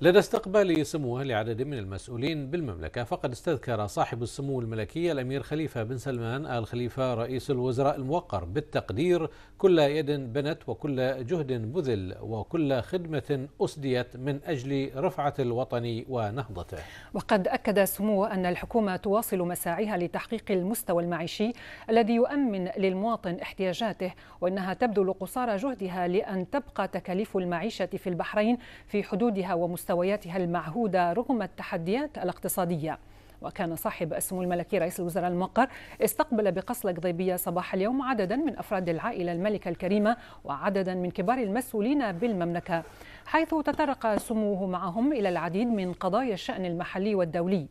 لدى استقبال سموه لعدد من المسؤولين بالمملكة فقد استذكر صاحب السمو الملكي الأمير خليفة بن سلمان آل خليفة رئيس الوزراء الموقر بالتقدير كل يد بنت وكل جهد بذل وكل خدمة أسديت من أجل رفعة الوطن ونهضته وقد أكد سموه أن الحكومة تواصل مساعيها لتحقيق المستوى المعيشي الذي يؤمن للمواطن احتياجاته وأنها تبذل قصارى جهدها لأن تبقى تكاليف المعيشة في البحرين في حدودها ومستوى مستوياتها المعهودة رغم التحديات الاقتصادية وكان صاحب السمو الملكي رئيس الوزراء المقر استقبل بقصر القضيبية صباح اليوم عددا من أفراد العائلة الملكة الكريمة وعددا من كبار المسؤولين بالمملكة حيث تطرق سموه معهم إلى العديد من قضايا الشأن المحلي والدولي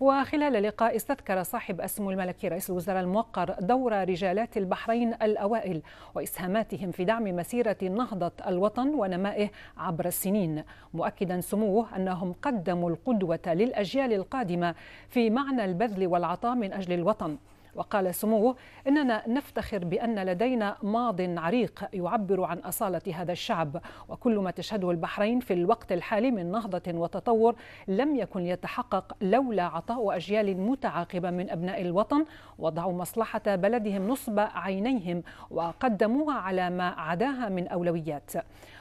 وخلال اللقاء استذكر صاحب السمو الملكي رئيس الوزراء الموقر دور رجالات البحرين الأوائل وإسهاماتهم في دعم مسيرة نهضة الوطن ونمائه عبر السنين مؤكدا سموه أنهم قدموا القدوة للأجيال القادمة في معنى البذل والعطاء من أجل الوطن وقال سموه إننا نفتخر بأن لدينا ماض عريق يعبر عن أصالة هذا الشعب وكل ما تشهده البحرين في الوقت الحالي من نهضة وتطور لم يكن يتحقق لولا عطاء أجيال متعاقبة من أبناء الوطن وضعوا مصلحة بلدهم نصب عينيهم وقدموها على ما عداها من أولويات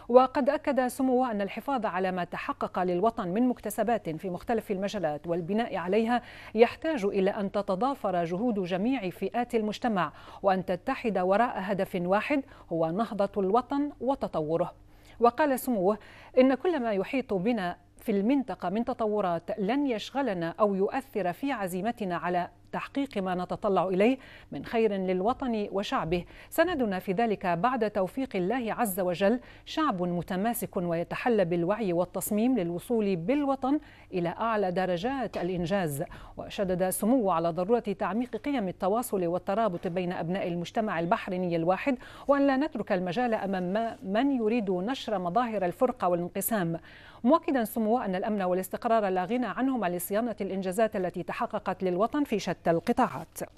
وقد أكد سموه أن الحفاظ على ما تحقق للوطن من مكتسبات في مختلف المجالات والبناء عليها يحتاج إلى أن تتضافر جهود جميع جميع فئات المجتمع وأن تتحد وراء هدف واحد هو نهضة الوطن وتطوره وقال سموه إن كل ما يحيط بنا في المنطقة من تطورات لن يشغلنا أو يؤثر في عزيمتنا على تحقيق ما نتطلع إليه من خير للوطن وشعبه سندنا في ذلك بعد توفيق الله عز وجل شعب متماسك ويتحلى بالوعي والتصميم للوصول بالوطن إلى أعلى درجات الإنجاز وشدد سمو على ضرورة تعميق قيم التواصل والترابط بين أبناء المجتمع البحريني الواحد وأن لا نترك المجال أمام من يريد نشر مظاهر الفرقة والانقسام مؤكدا سموه أن الأمن والاستقرار لا غنى عنهما لصيانة الإنجازات التي تحققت للوطن في شتى القطاعات